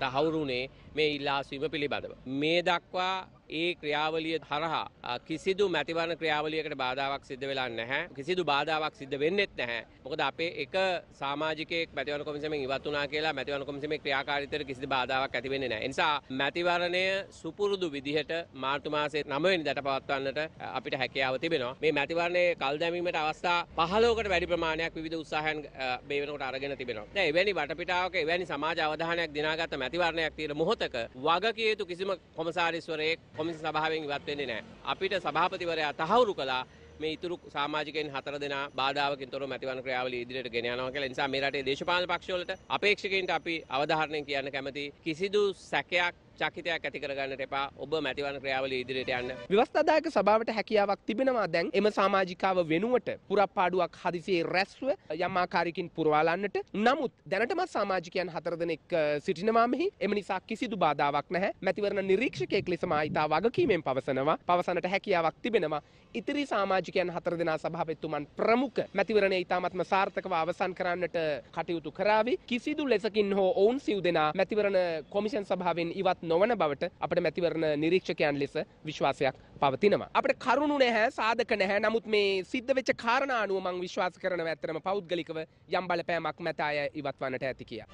තහවුරුනේ මේ ඉල්ලා සිම පිළිබඳව. මේ දක්වා ඒ ක්‍රියාවලිය හරහා කිසිදු මැතිවරණ ක්‍රියාවලියකට බාධාවක් සිද්ධ වෙලා නැහැ. කිසිදු බාධාවක් සිද්ධ වෙන්නේත් නැහැ. මොකද අපේ එක සමාජිකයෙක් මැතිවරණ කොමිසමෙන් ඉවත් වුණා කියලා මැතිවරණ කොමිසමේ ක්‍රියාකාරීත්වයට කිසිදු බාධාවක් ඇති වෙන්නේ නැහැ. ඒ නිසා මැතිවරණය සුපුරුදු විදිහට මාර්තු මාසයේ 9 වෙනිදාට පවත්වන්නට අපිට හැකියාව තිබෙනවා. මේ මැතිවරණයේ කල් දැමීමට අවස්ථා 15කට වැඩි ප්‍රමාණයක් විවිධ උත්සාහයන් මේ වෙනකොට අරගෙන තිබෙනවා. දැන් එවැනි වටපිටාවක එවැනි සමාජ අවධානයක් දිනාගත්ත මැතිවරණයක් තියෙන මොහොතක වගකීතු කිසිම කොමසාරිස්වරයෙක් කොමිසි සභාවෙන් ඉවත් වෙන්නේ නැහැ. අපිට සභාපතිවරයා තහවුරු කළා මේ ඉතුරු සමාජිකයන් හතර දෙනා බාධාවකින් තොරව මැතිවරණ ක්‍රියාවලිය ඉදිරියට ගෙන යනවා කියලා. නිසා මේ රටේ දේශපාලන පක්ෂවලට අපේක්ෂකයින්ට අපි අවධාරණය කියන්න කැමති කිසිදු සැකයක් චක්හිතයක් ඇති කරගන්නට එපා ඔබ මැතිවන ක්‍රියාවල ඉදිරියට යන්න. ව්‍යවස්ථාදායක සභාවට හැකියාවක් තිබෙනවා දැන් එම සමාජිකාව වෙනුවට පුරප්පාඩුවක් හදිසියේ රැස්ව යම් ආකාරයකින් පුරවාලන්නට. නමුත් දැනටමත් සමාජිකයන් හතර දෙනෙක් සිටිනවා මෙහි. එම නිසා කිසිදු බාධාවක් නැහැ. මැතිවරණ නිරීක්ෂකයෙක් ලෙස මා ඊට වගකීමෙන් පවසනවා. පවසනට හැකියාවක් තිබෙනවා. ඉතිරි සමාජිකයන් හතර දෙනා සභාපතිතුමන් ප්‍රමුඛ මැතිවරණය ඉතාමත්ම සාර්ථකව අවසන් කරන්නට කටයුතු කරાવી. කිසිදු ලෙසකින් හෝ ඔවුන් සිව් දෙනා මැතිවරණ කොමිෂන් සභාවෙන් ඉවත් නොවන බවට අපට මැතිවරණ නිරීක්ෂකයන් ලෙස විශ්වාසයක් පවතිනවා. අපට කරුණු නැහැ සාධක නැහැ. නමුත් මේ සිද්ධ වෙච්ච කාරණා අනුව මම විශ්වාස කරනවා ඇත්තටම පෞද්ගලිකව යම් බලපෑමක් මැත අය ඉවත් වන්නට ඇති කියලා.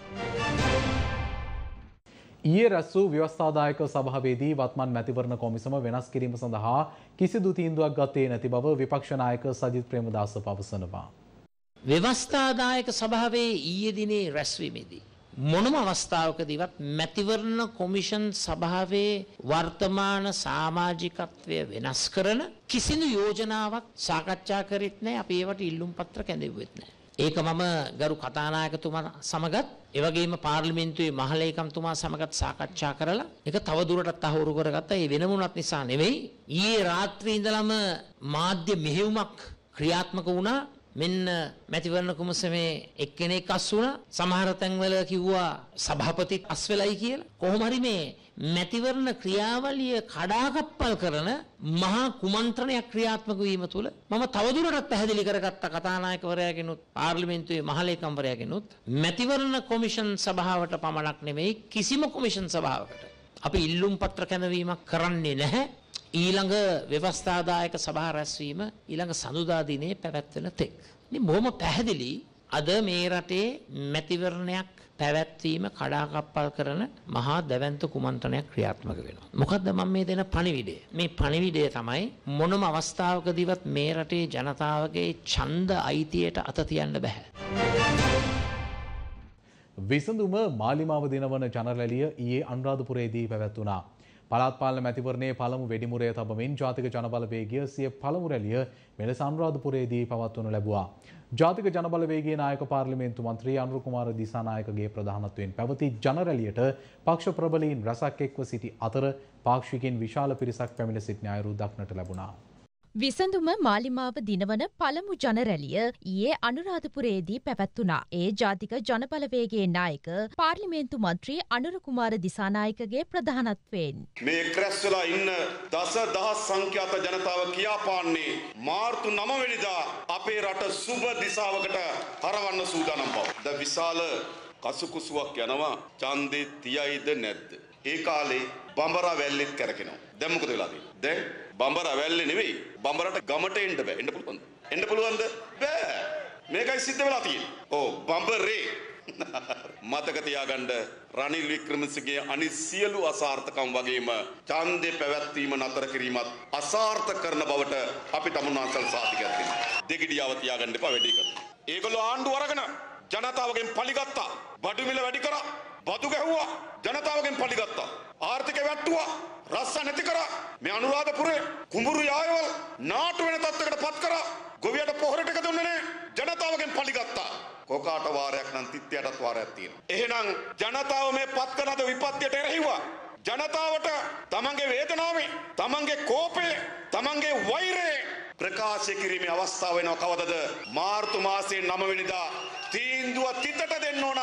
ඊයේ රැස්සු ව්‍යවස්ථාදායක සභාවේදී වත්මන් මැතිවරණ කොමිසම වෙනස් කිරීම සඳහා කිසිදු තීන්දුවක් ගත්තේ නැති බව විපක්ෂනායක සජිත් ප්‍රේමදාස පවසනවා. ව්‍යවස්ථාදායක සභාවේ ඊයේ දිනේ රැස්වීමේදී මොනම අවස්ථාවකදීවත් මැතිවරණ කොමිෂන් සභාවේ වර්තමාන සමාජිකත්වය වෙනස් කරන කිසිදු යෝජනාවක් සාකච්ඡා කරෙත් නැහැ අපි ඒවට ඉල්ලුම් පත්‍ර කැඳෙව්වෙත් නැහැ ඒක මම ගරු කතානායකතුමා සමගත් එවගේම පාර්ලිමේන්තුවේ මහලේකම්තුමා සමගත් සාකච්ඡා කරලා ඒක තවදුරටත් අහුරු කරගත්තා. ඒ වෙනමුණක් නිසා නෙවෙයි. ඊයේ රාත්‍රියේ ඉඳලම මාධ්‍ය මෙහෙයුමක් ක්‍රියාත්මක වුණා. මෙන්න මැතිවරණ කුමසමේ එක්කෙනෙක් අස් වුණා. සමහර තැන්වල කිව්වා සභාපති අස් වෙලයි කියලා. කොහොම හරි මේ මැතිවරණ ක්‍රියාවලිය කඩාකප්පල් කරන මහා කුමන්ත්‍රණයක් ක්‍රියාත්මක වීම තුළ මම තවදුරටත් පැහැදිලි කරගත්ත කතානායකවරයාගෙනුත් පාර්ලිමේන්තුවේ මහලේකම්වරයාගෙනුත් මැතිවරණ කොමිෂන් සභාවට පමණක් නෙමෙයි කිසිම කොමිෂන් සභාවකට අපි ඉල්ලුම් පත්‍ර කැඳවීමක් කරන්නේ නැහැ. ඊළඟ ව්‍යවස්ථාදායක සභා රැස්වීම ඊළඟ සඳුදා දිනේ පැවැත්වෙන තෙක්. ඉතින් බොහොම පැහැදිලි අද මේ රටේ මැතිවරණයක් පැවැත්වීම කඩාකප්පල් කරන මහා දැවැන්ත කුමන්ත්‍රණයක් ක්‍රියාත්මක වෙනවා. මොකද්ද මම මේ දෙන පණිවිඩය? මේ පණිවිඩය තමයි මොනම අවස්ථාවකදීවත් මේ රටේ ජනතාවගේ ඡන්ද අයිතියට අත තියන්න බෑ. විසඳුම මාලිමාව දිනවන ජනරැලිය ඊයේ අනුරාධපුරයේදී පැවැත්වුණා. පලාත්පාල මැතිවරණය පළමු වැඩිමුරේ තබමින් ජාතික ජනබලවේගිය සිය පළමු රැලිය මෙලෙස අනුරාධපුරයේදී පවත්වනු ලැබුවා. ජාතික ජනබලවේගේ නායක පාර්ලිමේන්තු මන්ත්‍රී අනුරුකුමාර දිසානායකගේ ප්‍රධානත්වයෙන් පැවති ජනරැලියට පක්ෂ ප්‍රබලීන් රැසක් එක්ව සිටි අතර පාක්ෂිකෙන් විශාල පිරිසක් පැමිණ සිටින අයුරු දක්නට ලැබුණා. විසඳුම මාලිමාව දිනවන පළමු ජනරැලිය ඊයේ අනුරාධපුරයේදී පැවැත්වුණා. ඒ ජාතික ජනබලවේගේ නායක පාර්ලිමේන්තු මන්ත්‍රී අනුරකුමාර දිසානායකගේ ප්‍රධානත්වයෙන්. මේ එක්රැස්වලා ඉන්න දස දහස් සංඛ්‍යාත ජනතාව කියාපාන්නේ මාර්තු නමවෙනිදා අපේ රට සුබ දිසාවකට හරවන්න සූදානම් බව. ද විශාල කසුකුසුවක් යනවා ඡන්දේ තියයිද නැද්ද? ඒ කාලේ බඹරා වැල්ලෙත් කරකිනවා. දැන් මොකද වෙලා තියෙන්නේ? දැන් බඹර වැල්ලේ නෙවෙයි. බඹරට ගමට එන්න බෑ. එන්න පුළුවන්ද? එන්න පුළුවන්ද? බෑ. මේකයි සිද්ධ වෙලා තියෙන්නේ. ඕ බඹරේ මතක තියාගන්න රනිල් වික්‍රමසිංහගේ අනිත් සියලු අසාර්ථකම් වගේම ඡන්දේ පැවැත්වීම නතර කිරීමත් අසාර්ථක කරන බවට අපි තමුන්වන්සල් සාධිකයක් දෙනවා. දෙගිඩියාව තියාගන්න එපා වැඩි කරලා. ඒගොල්ලෝ ආණ්ඩුව අරගෙන ජනතාවගෙන් පලිගත්තා. බඩු මිල වැඩි කරා. වතු ගැහුවා. ජනතාවගෙන් පලිගත්තා. ආර්ථිකය වැට්ටුවා. රස්සා නැති කරා. මේ අනුරාධපුරේ කුඹුරු යායවල් නාටු වෙන තත්ත්වයකට පත් කරා. ගොවියට පොහොර ටික දුන්නේ නැහැ. ජනතාවගෙන් පලිගත්තා. කොකාට වාරයක් නම් තිත්තයටත් වාරයක් තියෙනවා. එහෙනම් ජනතාව මේ පත් කරන විපත්තියට එරෙහිවා. ජනතාවට තමන්ගේ වේදනාවේ, තමන්ගේ කෝපයේ, තමන්ගේ වෛරයේ ප්‍රකාශ කිරීමේ අවස්ථාව වෙනව කවදද? මාර්තු මාසයේ 9 වෙනිදා තීන්දුව තිතට දෙන්න ඕන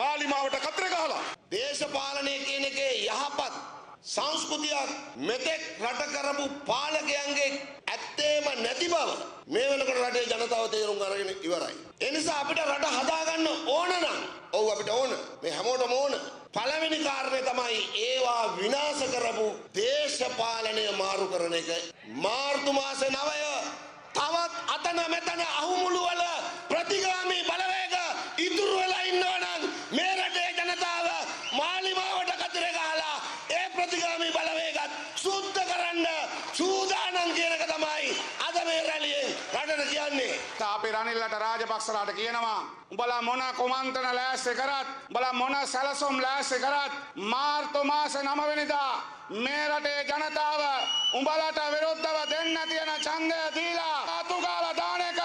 මාලිමාවට කතර ගහලා. දේශපාලනය කියන එකේ යහපත් සංස්කෘතියක් මෙතෙක් රට කරපු පාලකයන්ගේ ඇත්තේම නැති බව මේ වෙනකොට රටේ ජනතාව තේරුම් අරගෙන ඉවරයි. ඒ නිසා අපිට රට හදාගන්න ඕන නම් ඔව් අපිට ඕන. මේ හැමෝටම ඕන. පළවෙනි කාරණය තමයි ඒවා විනාශ කරපු දේශපාලනය මාරු කරන එක. මාර්තු මාසේ 9 තවත් අතන මෙතන අහුමුළු වල ප්‍රතිගා ප්‍රතිගාමී බලවේගත් සුද්ධ කරන්න සූදානම් කියන එක තමයි අද මේ රැළියෙන් රටට කියන්නේ. තාපේ රනිල්ලට රාජපක්ෂලාට කියනවා උඹලා මොන කොමන්තන ලෑස්ති කරත් උඹලා මොන සැලසුම් ලෑස්ති කරත් මාර්තු මාස 9 වෙනිදා මේ රටේ ජනතාව උඹලට විරුද්ධව දෙන්න තියෙන ඡන්දය දීලා අතුගාලා දාන එක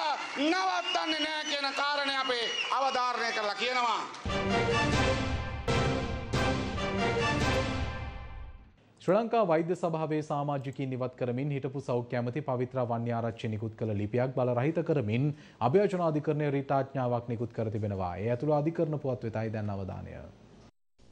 නවත්තන්නේ නැහැ කියන කාරණේ අපේ අවධාරණය කරලා කියනවා. ශ්‍ර ලංකා වෛද්‍ය සභාවේ සාමාජිකින් ඉවත් කරමින් හිටපු සෞඛ්‍ය ඇමති පවිත්‍ර වන්‍යාරච්චි නිකුත් කළ ලිපියක් බලරහිත කරමින් අභයෝජනාධිකරණය රීතාඥාවක් නිකුත් කර තිබෙනවා. ඒ ඇතුළු අධිකරණ පුවත් වෙතයි දැන් අවධානය.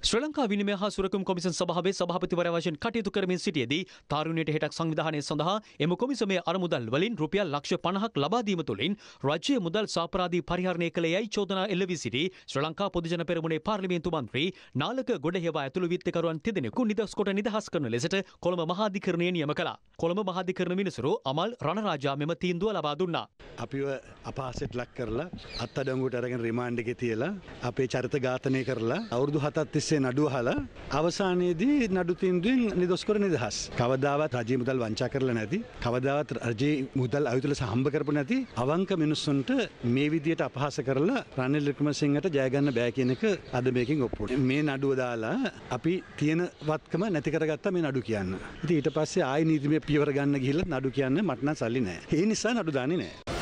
ශ්‍ර ලංකා විනිමය හා සුරකම් කොමිසන් සභාවේ සභාපතිවරයා වශයෙන් කටයුතු කරමින් සිටියේදී තාරුණ්‍යයට හෙටක් සංවිධානය සඳහා එම කොමිසමේ අරමුදල් වලින් රුපියල් ලක්ෂ 50ක් ලබා දීම තුළින් රාජ්‍ය මුදල් සාපරාධී පරිහරණය කළ යයි චෝදනා එල්ල වී සිටි ශ්‍ර ලංකා පොදුජන පෙරමුණේ පාර්ලිමේන්තු මන්ත්‍රී නාලක ගොඩහේවා ඇතුළු විත්තිකරුවන් තිදෙනෙකු නිදහස් කොට නිදහස් කරන ලෙසට කොළඹ මහාධිකරණය නියම කළා. කොළඹ මහාධිකරණ මිනිසුරු අමල් රණරාජා මෙම තීන්දුව ලබා දුන්නා. අපිව අපහාසයට ලක් කරලා අත්අඩංගුවට අරගෙන රිමාන්ඩ් එකේ තියලා අපේ චරිත ඝාතනය කරලා අවුරුදු 7ක් තිස්සේ නඩුව හල අවසානයේදී නඩු තීන්දුවෙන් නිදොස්කර නිදහස්. කවදාවත් රජයේ මුදල් වංචා කරලා නැති, කවදාවත් රජයේ මුදල් අයුතු ලෙස හම්බ කරපු නැති අවංක මිනිස්සුන්ට මේ විදියට අපහාස කරලා රනිල් වික්‍රමසිංහට ජය ගන්න බෑ කියන එක අද මේකෙන් ඔප්පු වුණා. මේ නඩුව දාලා අපි තියෙන වත්කම නැති කරගත්තා මේ නඩු කියන්න. ඉතින් ඊට පස්සේ ආයෙ නීතිමය පියවර ගන්න ගිහිල්ලා නඩු කියන්න මට නම් සල්ලි නෑ. ඒ නිසා නඩු දාන්නේ නෑ.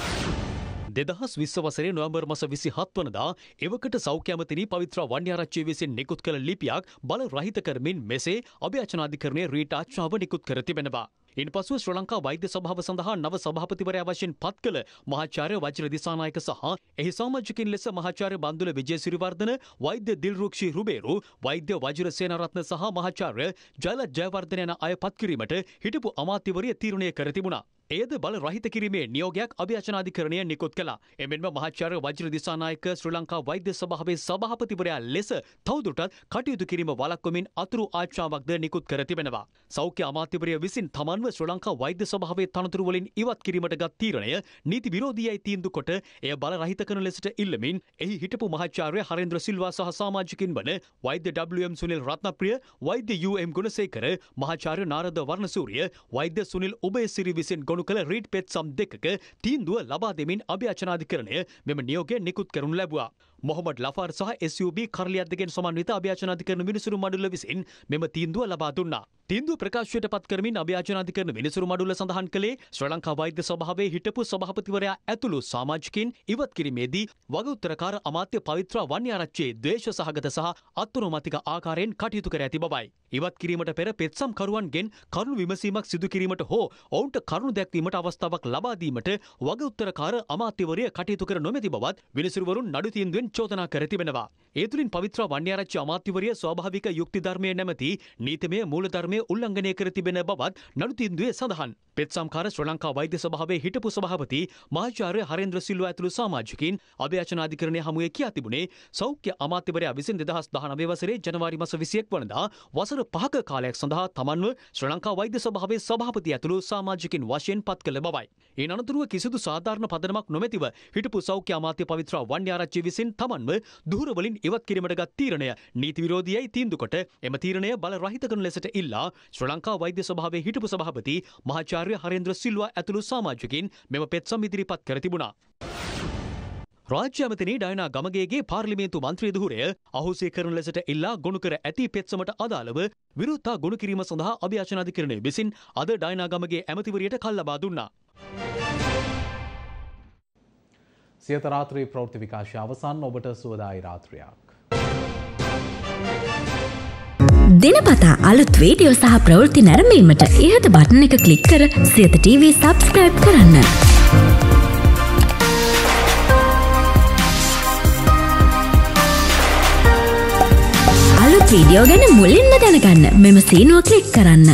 දෙදහස් විශ්වසරේ නොවම්බර් මස විසි හත්වනදා එවකට සෞඛ්‍යමතිනි පවිත්‍ර වන්‍යාරච්චය විසින් නිකුත් කළ ලිපියක් බල රහිත කරමින් මෙසේ අභ්‍යාචනාධිකරණය රීටාච්චාව නිකුත් කර තිබෙනවා. ඉන් පසුව ශ්‍ර ලංකා වෛද්‍ය සභාව සඳහා නව සභාපතිවරයා වශයෙන් පත් කළ මහාචාර්ය වජ්‍ර දිසානායක සහ එහි සාමාජිකින් ලෙස මහාචාර්ය බන්දුල විජේසිරිවර්ධන වෛද්‍ය දිල්රුක්ෂි රුබේරු වෛද්‍ය වජිරසේනරත්න සහ මහාචාර්ය ජයලත් ජයවර්ධන යන අය පත් කිරීමට හිටපු අමාත්‍යවරිය තීරණය කර තිබුණා. එයද බල රහිත කිරීමේ නියෝගයක් අභ්‍යාචනාධිකරණය නිකුත් කළා. එමෙන්ම මහාචාර්ය වජිර දිසානායක ශ්‍රී ලංකා වෛද්‍ය සභාවේ සභාපතිවරයා ලෙස තවදුරටත් කටයුතු කිරීම වළක්වමින් අතුරු ආච්චාවක්ද නිකුත් කර තිබෙනවා. සෞඛ්‍ය අමාත්‍යවරය විසින් තමන්ව ශ්‍රී ලංකා වෛද්‍ය සභාවේ තනතුරු වලින් ඉවත් කිරීමට ගත් තීරණය නීති විරෝධීයි තීන්දුව කොට එය බල රහිත කරන ලෙසට ඉල්ලමින් එහි හිටපු මහාචාර්ය හරේන්ද්‍ර සිල්වා සහ සමාජිකින් වන වෛද්‍ය WM සුනිල් රත්නප්‍රිය වෛද්‍ය UM ගුණසේකර මහාචාර්ය නාරද වර්ණසූරිය වෛද්‍ය සුනිල් උබේසිරි විසින් ගොනු ගොුණු කළ රීට් පෙත්සම් දෙකක තීන්දුව ලබා දෙමින් අභ්‍යාචනාධිකරණය මෙම නියෝගය නිකුත් කරුණු ලැබවා මොහොමඩ් ලෆාර් සහ SUB කරලියද්දගෙන් සමන්විත අභ්‍යාචන අධිකරණ විනිසුරු මඩුල්ල විසින් මෙම තීන්දුව ලබා දුන්නා. තීන්දුව ප්‍රකාශයට පත් කරමින් අභ්‍යාචන අධිකරණ විනිසුරු මඩුල්ල සඳහන් කළේ ශ්‍රී ලංකා වෛද්‍ය සභාවේ හිටපු සභාපතිවරයා ඇතුළු සමාජිකයින් ඉවත් කිරීමේදී වගඋත්තරකාර අමාත්‍ය පවිත්‍ර වන්‍යාරච්චේ ද්වේෂ සහගත සහ අත්තුරුමතික ආකාරයෙන් කටයුතු කර ඇති බවයි. ඉවත් කිරීමට පෙර පෙත්සම් කරුවන්ගෙන් කරුණු විමසීමක් සිදු කිරීමට හෝ ඔවුන්ට කරුණු දැක්වීමට අවස්ථාවක් ලබා දීමට වගඋත්තරකාර අමාත්‍යවරය කටයුතු කර නොමැති බවත් විනිසුරුවරුන් නඩු තීන්දුවෙන් ගැන චෝදනා කර තිබෙනවා. ඒ තුළින් පවිත්‍ර වන්‍යාරච්චි අමාත්‍යවරිය ස්වාභාවික යුක්තිධර්මය නැමැති නීතිමය මූලධර්මය උල්ලංඝනය කර තිබෙන බවත් නඩු තීන්දුවේ සඳහන්. පෙත් සම්කාර ශ්‍රී ලංකා වෛද්‍ය සභාවේ හිටපු සභාපති මහාචාර්ය හරේන්ද්‍ර සිල්වා ඇතුළු සමාජිකින් අභ්‍යාචනාධිකරණය හමුවේ කියා තිබුණේ සෞඛ්‍ය අමාත්‍යවරයා විසින් 2019 වසරේ ජනවාරි මාස 21 වනදා වසර 5ක කාලයක් සඳහා තමන්ව ශ්‍රී ලංකා වෛද්‍ය සභාවේ සභාපති ඇතුළු සමාජිකින් වශයෙන් පත් කළ බවයි. ඒ අනතුරුව කිසිදු සාධාරණ පදනමක් නොමැතිව හිටපු සෞඛ්‍ය අමාත්‍ය පවිත්‍රා වන්‍යාරච්චි විසින් තමන්ව දුහර වලින් ඉවත් කිරීමට ගත් තීරණය නීති විරෝධීයි තීන්දු කොට එම තීරණය බල රහිත කරන ලෙසට ඉල්ලා ශ්‍රී ලංකා වෛද්‍ය සභාවේ හිටපු සභාපති මහාචාර්ය හරේන්ද්‍ර සිල්වා ඇතුළු සමාජිකින් මෙම පෙත්සම් ඉදිරිපත් කර තිබුණා. රාජ්‍ය අමතන ඩයනා ගමගේගේ පාර්ලිමේන්තු මන්ත්‍රී දුහරය අහුසේ කරන ලෙසට එල්ලා ගොුණු කර ඇති පෙත්සමට අදාළව විරුත්තා ගොුණු කිරීම සඳහා අභ්‍යාශනාධිකරණය විසින් අද ඩයනා ගමගේ ඇමතිවරයට කල්ලබා දුන්නා. සියත රාත්‍රී ප්‍රවෘත්ති විකාශය අවසන් ඔබට සුවදායි රාත්‍රියක්. දිනපතා අලුත් වීඩියෝ සහ ප්‍රවෘති නැරඹීමට ඉහත බටන එක කලික් කර සියත TV සබස්ක්‍රයිබ් කරන්න. අලුත් වීඩියෝ ගැන මුලින්ම දැනගන්න මෙම සීනුව කලික් කරන්න.